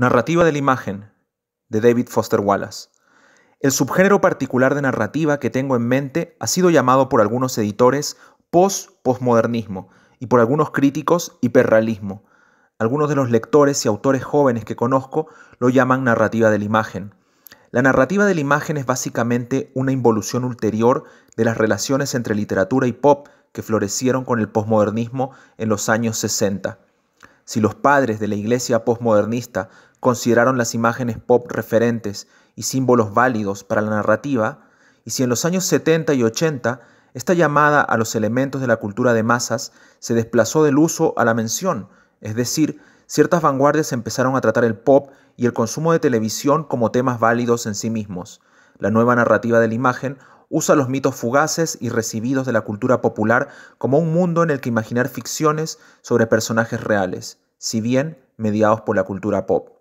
Narrativa de la imagen, de David Foster Wallace. El subgénero particular de narrativa que tengo en mente ha sido llamado por algunos editores post-postmodernismo y por algunos críticos hiperrealismo. Algunos de los lectores y autores jóvenes que conozco lo llaman narrativa de la imagen. La narrativa de la imagen es básicamente una involución ulterior de las relaciones entre literatura y pop que florecieron con el posmodernismo en los años 60. Si los padres de la iglesia posmodernista consideraron las imágenes pop referentes y símbolos válidos para la narrativa, y si en los años 70 y 80 esta llamada a los elementos de la cultura de masas se desplazó del uso a la mención, es decir, ciertas vanguardias empezaron a tratar el pop y el consumo de televisión como temas válidos en sí mismos. La nueva narrativa de la imagen usa los mitos fugaces y recibidos de la cultura popular como un mundo en el que imaginar ficciones sobre personajes reales, si bien mediados por la cultura pop.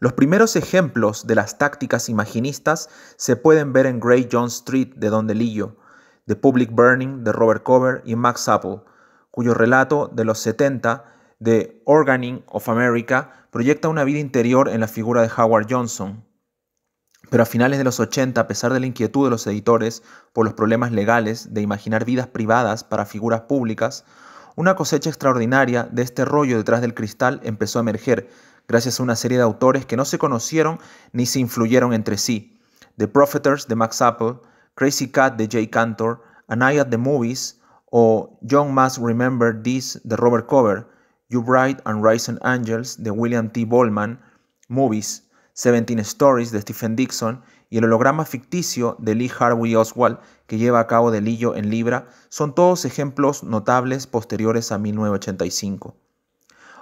Los primeros ejemplos de las tácticas imaginistas se pueden ver en Grey John Street de Don DeLillo, The Public Burning de Robert Cover y Max Apple, cuyo relato de los 70 de Organing of America proyecta una vida interior en la figura de Howard Johnson. Pero a finales de los 80, a pesar de la inquietud de los editores por los problemas legales de imaginar vidas privadas para figuras públicas, una cosecha extraordinaria de este rollo detrás del cristal empezó a emerger, gracias a una serie de autores que no se conocieron ni se influyeron entre sí. The Propheters de Max Apple, Crazy Cat de Jay Cantor, Anaya at the Movies o John Must Remember This de Robert Cover, You Bright and Rising Angels de William T. Bollman, Movies, Seventeen Stories de Stephen Dixon y el holograma ficticio de Lee Harvey Oswald que lleva a cabo Lillo en Libra son todos ejemplos notables posteriores a 1985.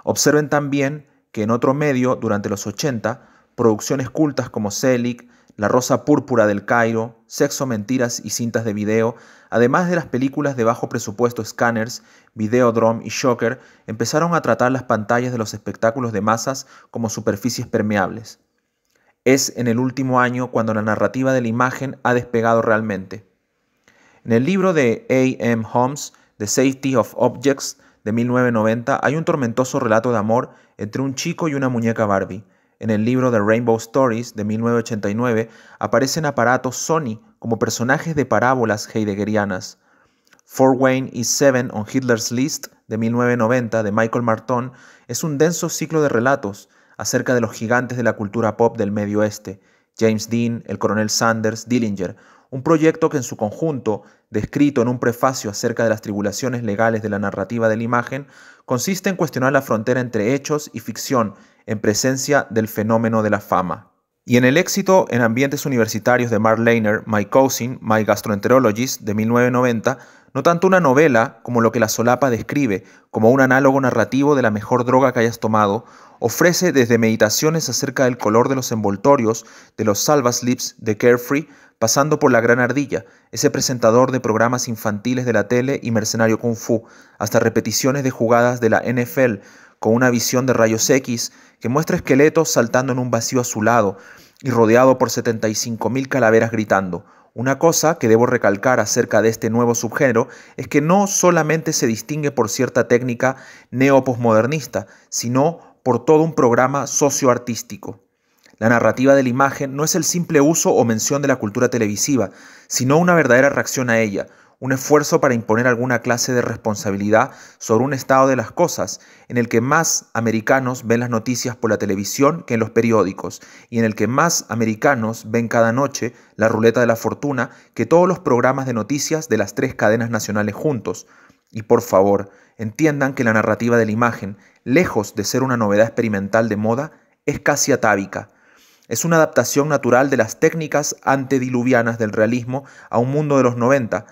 Observen también que en otro medio, durante los 80, producciones cultas como Selig, La Rosa Púrpura del Cairo, Sexo, Mentiras y cintas de video, además de las películas de bajo presupuesto Scanners, Videodrome y Shocker, empezaron a tratar las pantallas de los espectáculos de masas como superficies permeables. Es en el último año cuando la narrativa de la imagen ha despegado realmente. En el libro de A. M. Holmes, The Safety of Objects, de 1990 hay un tormentoso relato de amor entre un chico y una muñeca Barbie. En el libro The Rainbow Stories de 1989 aparecen aparatos Sony como personajes de parábolas heideggerianas. Fort Wayne is Seven on Hitler's List de 1990 de Michael Marton es un denso ciclo de relatos acerca de los gigantes de la cultura pop del medio oeste, James Dean, el coronel Sanders, Dillinger, un proyecto que en su conjunto, descrito en un prefacio acerca de las tribulaciones legales de la narrativa de la imagen, consiste en cuestionar la frontera entre hechos y ficción en presencia del fenómeno de la fama. Y en el éxito en ambientes universitarios de Mark Lehner, My Cousin, My Gastroenterologist, de 1990, no tanto una novela como lo que la solapa describe, como un análogo narrativo de la mejor droga que hayas tomado, ofrece desde meditaciones acerca del color de los envoltorios de los Salva Slips de Carefree, pasando por La Gran Ardilla, ese presentador de programas infantiles de la tele y mercenario kung fu, hasta repeticiones de jugadas de la NFL con una visión de rayos X que muestra esqueletos saltando en un vacío azulado y rodeado por 75.000 calaveras gritando. Una cosa que debo recalcar acerca de este nuevo subgénero es que no solamente se distingue por cierta técnica neoposmodernista, sino por todo un programa socioartístico. La narrativa de la imagen no es el simple uso o mención de la cultura televisiva, sino una verdadera reacción a ella, un esfuerzo para imponer alguna clase de responsabilidad sobre un estado de las cosas en el que más americanos ven las noticias por la televisión que en los periódicos y en el que más americanos ven cada noche la ruleta de la fortuna que todos los programas de noticias de las tres cadenas nacionales juntos, y por favor, entiendan que la narrativa de la imagen, lejos de ser una novedad experimental de moda, es casi atávica. Es una adaptación natural de las técnicas antediluvianas del realismo a un mundo de los 90,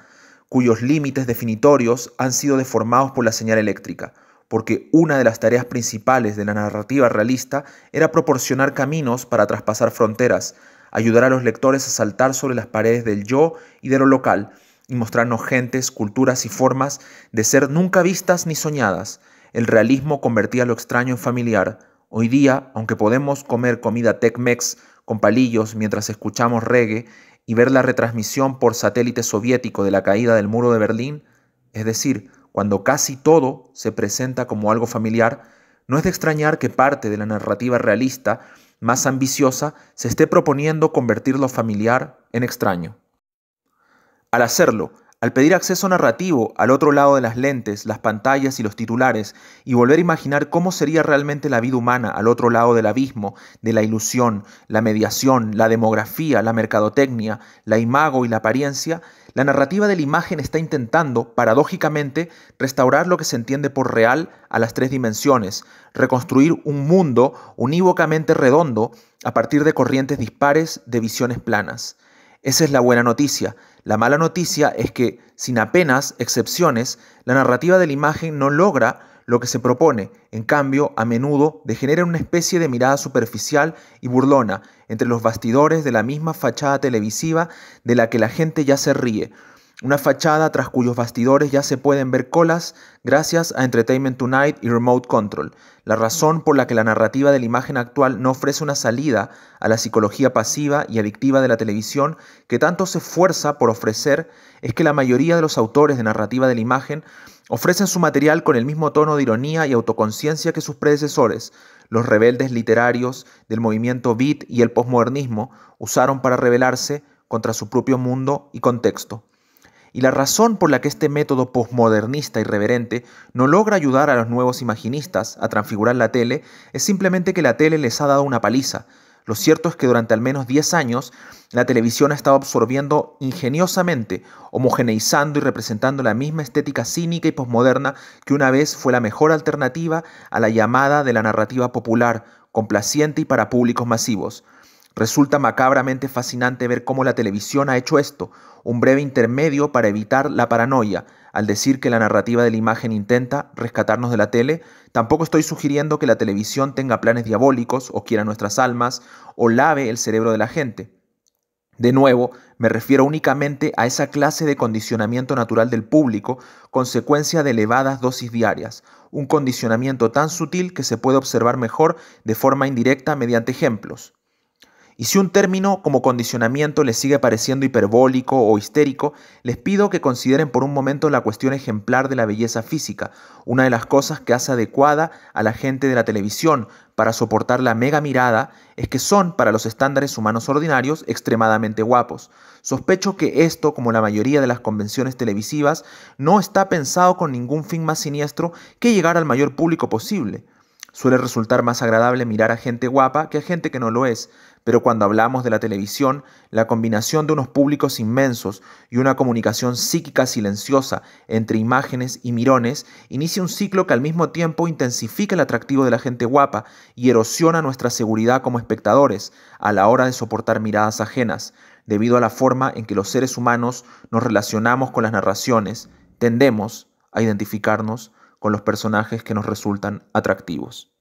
cuyos límites definitorios han sido deformados por la señal eléctrica, porque una de las tareas principales de la narrativa realista era proporcionar caminos para traspasar fronteras, ayudar a los lectores a saltar sobre las paredes del yo y de lo local, y mostrarnos gentes, culturas y formas de ser nunca vistas ni soñadas. El realismo convertía lo extraño en familiar. Hoy día, aunque podemos comer comida Tec-Mex con palillos mientras escuchamos reggae y ver la retransmisión por satélite soviético de la caída del muro de Berlín, es decir, cuando casi todo se presenta como algo familiar, no es de extrañar que parte de la narrativa realista más ambiciosa se esté proponiendo convertir lo familiar en extraño. Al hacerlo, al pedir acceso narrativo al otro lado de las lentes, las pantallas y los titulares, y volver a imaginar cómo sería realmente la vida humana al otro lado del abismo, de la ilusión, la mediación, la demografía, la mercadotecnia, la imago y la apariencia, la narrativa de la imagen está intentando, paradójicamente, restaurar lo que se entiende por real a las tres dimensiones, reconstruir un mundo unívocamente redondo a partir de corrientes dispares de visiones planas. Esa es la buena noticia. La mala noticia es que, sin apenas excepciones, la narrativa de la imagen no logra lo que se propone. En cambio, a menudo degenera una especie de mirada superficial y burlona entre los bastidores de la misma fachada televisiva de la que la gente ya se ríe. Una fachada tras cuyos bastidores ya se pueden ver colas gracias a Entertainment Tonight y Remote Control, la razón por la que la narrativa de la imagen actual no ofrece una salida a la psicología pasiva y adictiva de la televisión que tanto se esfuerza por ofrecer es que la mayoría de los autores de narrativa de la imagen ofrecen su material con el mismo tono de ironía y autoconciencia que sus predecesores, los rebeldes literarios del movimiento beat y el posmodernismo usaron para rebelarse contra su propio mundo y contexto y la razón por la que este método posmodernista irreverente no logra ayudar a los nuevos imaginistas a transfigurar la tele es simplemente que la tele les ha dado una paliza. Lo cierto es que durante al menos 10 años la televisión ha estado absorbiendo ingeniosamente, homogeneizando y representando la misma estética cínica y posmoderna que una vez fue la mejor alternativa a la llamada de la narrativa popular, complaciente y para públicos masivos. Resulta macabramente fascinante ver cómo la televisión ha hecho esto, un breve intermedio para evitar la paranoia, al decir que la narrativa de la imagen intenta rescatarnos de la tele, tampoco estoy sugiriendo que la televisión tenga planes diabólicos o quiera nuestras almas o lave el cerebro de la gente. De nuevo, me refiero únicamente a esa clase de condicionamiento natural del público, consecuencia de elevadas dosis diarias, un condicionamiento tan sutil que se puede observar mejor de forma indirecta mediante ejemplos. Y si un término como condicionamiento les sigue pareciendo hiperbólico o histérico, les pido que consideren por un momento la cuestión ejemplar de la belleza física, una de las cosas que hace adecuada a la gente de la televisión para soportar la mega mirada es que son, para los estándares humanos ordinarios, extremadamente guapos. Sospecho que esto, como la mayoría de las convenciones televisivas, no está pensado con ningún fin más siniestro que llegar al mayor público posible. Suele resultar más agradable mirar a gente guapa que a gente que no lo es, pero cuando hablamos de la televisión, la combinación de unos públicos inmensos y una comunicación psíquica silenciosa entre imágenes y mirones inicia un ciclo que al mismo tiempo intensifica el atractivo de la gente guapa y erosiona nuestra seguridad como espectadores a la hora de soportar miradas ajenas, debido a la forma en que los seres humanos nos relacionamos con las narraciones, tendemos a identificarnos con los personajes que nos resultan atractivos.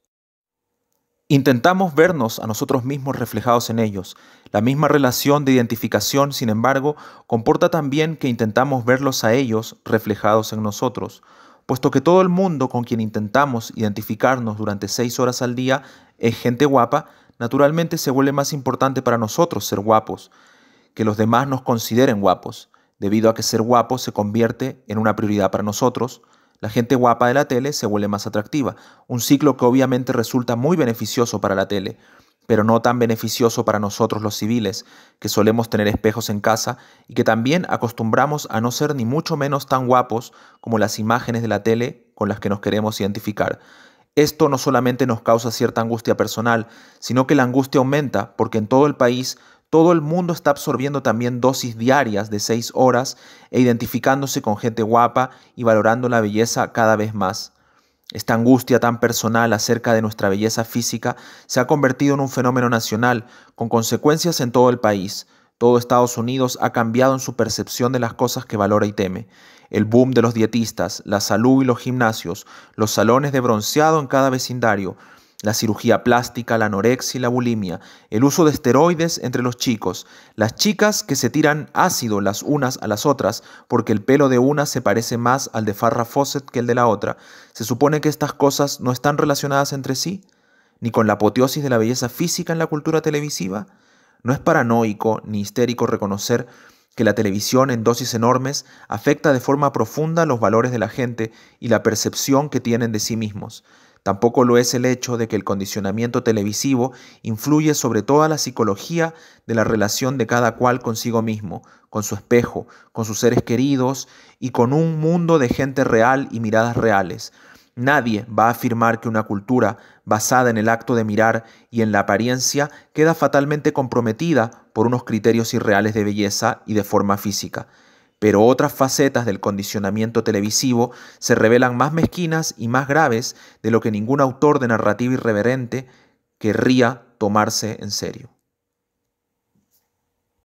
Intentamos vernos a nosotros mismos reflejados en ellos. La misma relación de identificación, sin embargo, comporta también que intentamos verlos a ellos reflejados en nosotros, puesto que todo el mundo con quien intentamos identificarnos durante seis horas al día es gente guapa, naturalmente se vuelve más importante para nosotros ser guapos, que los demás nos consideren guapos, debido a que ser guapo se convierte en una prioridad para nosotros, la gente guapa de la tele se vuelve más atractiva, un ciclo que obviamente resulta muy beneficioso para la tele, pero no tan beneficioso para nosotros los civiles, que solemos tener espejos en casa y que también acostumbramos a no ser ni mucho menos tan guapos como las imágenes de la tele con las que nos queremos identificar. Esto no solamente nos causa cierta angustia personal, sino que la angustia aumenta porque en todo el país todo el mundo está absorbiendo también dosis diarias de 6 horas e identificándose con gente guapa y valorando la belleza cada vez más. Esta angustia tan personal acerca de nuestra belleza física se ha convertido en un fenómeno nacional, con consecuencias en todo el país. Todo Estados Unidos ha cambiado en su percepción de las cosas que valora y teme. El boom de los dietistas, la salud y los gimnasios, los salones de bronceado en cada vecindario, la cirugía plástica, la anorexia y la bulimia, el uso de esteroides entre los chicos, las chicas que se tiran ácido las unas a las otras porque el pelo de una se parece más al de Farrah Fawcett que el de la otra. ¿Se supone que estas cosas no están relacionadas entre sí? ¿Ni con la apoteosis de la belleza física en la cultura televisiva? No es paranoico ni histérico reconocer que la televisión en dosis enormes afecta de forma profunda los valores de la gente y la percepción que tienen de sí mismos. Tampoco lo es el hecho de que el condicionamiento televisivo influye sobre toda la psicología de la relación de cada cual consigo mismo, con su espejo, con sus seres queridos y con un mundo de gente real y miradas reales. Nadie va a afirmar que una cultura basada en el acto de mirar y en la apariencia queda fatalmente comprometida por unos criterios irreales de belleza y de forma física pero otras facetas del condicionamiento televisivo se revelan más mezquinas y más graves de lo que ningún autor de narrativa irreverente querría tomarse en serio.